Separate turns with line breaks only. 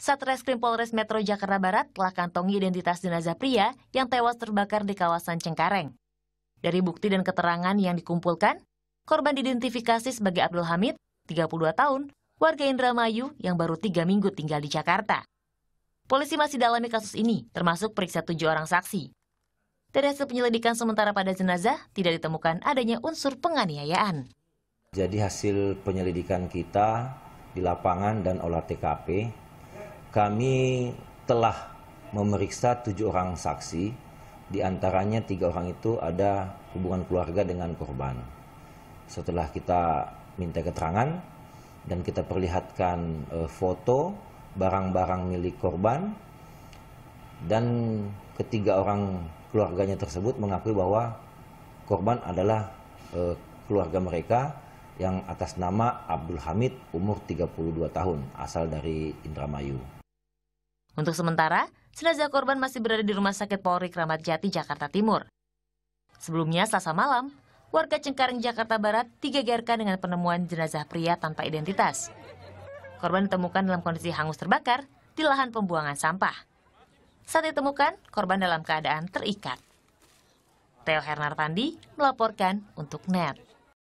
Satreskrim Polres Metro Jakarta Barat telah kantongi identitas jenazah pria yang tewas terbakar di kawasan Cengkareng. Dari bukti dan keterangan yang dikumpulkan, korban diidentifikasi sebagai Abdul Hamid, 32 tahun, warga Indramayu yang baru tiga minggu tinggal di Jakarta. Polisi masih dalami kasus ini, termasuk periksa tujuh orang saksi. Dari hasil penyelidikan sementara pada jenazah, tidak ditemukan adanya unsur penganiayaan.
Jadi hasil penyelidikan kita di lapangan dan olah TKP kami telah memeriksa tujuh orang saksi, di antaranya tiga orang itu ada hubungan keluarga dengan korban. Setelah kita minta keterangan dan kita perlihatkan eh, foto barang-barang milik korban dan ketiga orang keluarganya tersebut mengakui bahwa korban adalah eh, keluarga mereka yang atas nama Abdul Hamid umur 32 tahun asal dari Indramayu. Untuk sementara,
jenazah korban masih berada di Rumah Sakit Polri Kramat Jati, Jakarta Timur. Sebelumnya, selasa malam, warga Cengkareng, Jakarta Barat digegerkan dengan penemuan jenazah pria tanpa identitas. Korban ditemukan dalam kondisi hangus terbakar di lahan pembuangan sampah. Saat ditemukan, korban dalam keadaan terikat. Theo Hernartandi melaporkan untuk NET.